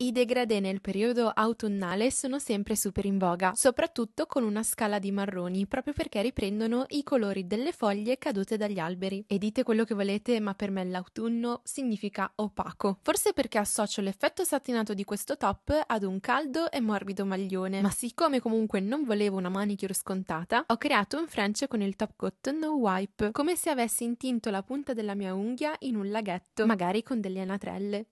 I degradé nel periodo autunnale sono sempre super in voga, soprattutto con una scala di marroni, proprio perché riprendono i colori delle foglie cadute dagli alberi. E dite quello che volete, ma per me l'autunno significa opaco. Forse perché associo l'effetto satinato di questo top ad un caldo e morbido maglione, ma siccome comunque non volevo una manicure scontata, ho creato un French con il top cotton no wipe, come se avessi intinto la punta della mia unghia in un laghetto, magari con delle anatrelle.